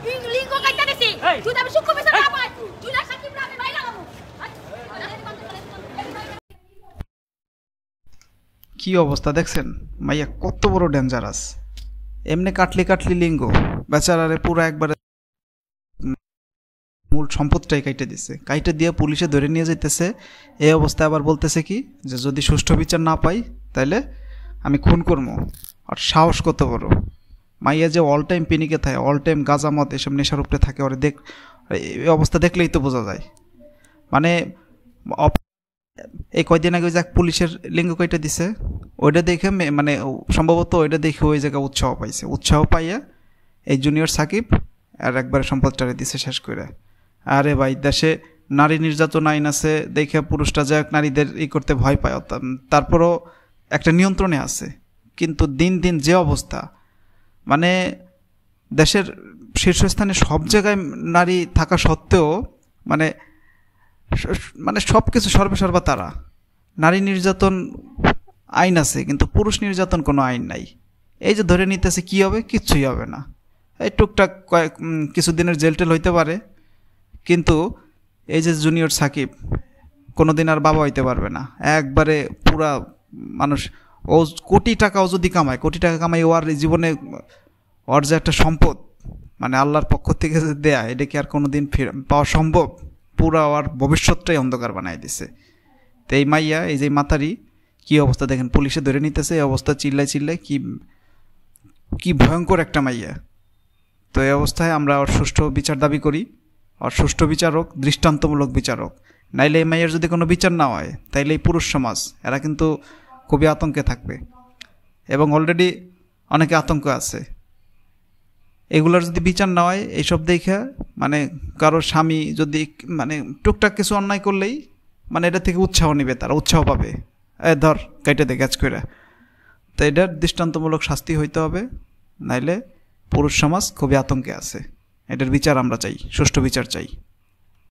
কি অবস্থা দেখছেন মাইয়া কত বড় ডেঞ্জারাস এমনি কাটলি কাটলি লিঙ্গ বেচারারে পুরো একবারে মূল সম্পদটাই কাইটে দিছে কাইটে দিয়ে পুলিশে ধরে নিয়ে যাইতেছে এই অবস্থায় আবার বলতেছে কি যে যদি সুষ্ঠু বিচার না পাই তাহলে আমি খুন করবো আর সাহস কত বড় মাইয়া যে অল টাইম পেনিকে থাকে অল টাইম গাজামত এসব নেশার উপরে থাকে ওরা দেখ এই অবস্থা দেখলেই তো বোঝা যায় মানে এই কয়দিন আগে ওই যাক পুলিশের লিঙ্গ কয়টা দিছে ওইটা দেখে মানে সম্ভবত ওইটা দেখে ওই জায়গায় উৎসাহ পাইছে উৎসাহ পাইয়া এই জুনিয়র সাকিব আর একবার সম্পদটারে দিছে শেষ করে আরে ভাই দেশে নারী নির্যাতন আইন আছে দেখে পুরুষটা যাক নারীদের ই করতে ভয় পায় তারপরও একটা নিয়ন্ত্রণে আছে কিন্তু দিন দিন যে অবস্থা মানে দেশের শীর্ষস্থানে সব জায়গায় নারী থাকা সত্ত্বেও মানে মানে সব কিছু সর্বেসর্বা তারা নারী নির্যাতন আইন আছে কিন্তু পুরুষ নির্যাতন কোনো আইন নাই এই যে ধরে নিতেছে কি হবে কিচ্ছুই হবে না এই টুকটাক কয়েক কিছুদিনের জেলটেল হইতে পারে কিন্তু এই যে জুনিয়র সাকিব কোনো দিন আর বাবা হইতে পারবে না একবারে পুরা মানুষ ও কোটি টাকাও যদি কামায় কোটি টাকা কামায় ওর জীবনে ওর যে একটা সম্পদ মানে আল্লাহর পক্ষ থেকে যে দেয়া এটা কি আর কোনো দিন পাওয়া সম্ভব পুরা ওর ভবিষ্যৎটাই অন্ধকার বানাই দিছে তো এই মাইয়া এই যে মাতারি কি অবস্থা দেখেন পুলিশে ধরে নিতেছে এই অবস্থা চিল্লায় চিল্লায় কি কি ভয়ঙ্কর একটা মাইয়া তো এই অবস্থায় আমরা ওর সুষ্ঠু বিচার দাবি করি আর সুষ্ঠু বিচারক দৃষ্টান্তমূলক বিচারক নাইলে এই মাইয়ের যদি কোনো বিচার না হয় তাইলে এই পুরুষ সমাজ এরা কিন্তু খুবই আতঙ্কে থাকবে এবং অলরেডি অনেকে আতঙ্ক আছে এগুলোর যদি বিচার না হয় এইসব দেখা মানে কারোর স্বামী যদি মানে টুকটাক কিছু অন্যায় করলেই মানে এটা থেকে উৎসাহ নেবে তারা উৎসাহ পাবে এ ধর কাইটে দে গ্যাচ করে তো এটার দৃষ্টান্তমূলক শাস্তি হইতে হবে নাইলে পুরুষ সমাজ খুবই আতঙ্কে আছে এটার বিচার আমরা চাই সুষ্ঠু বিচার চাই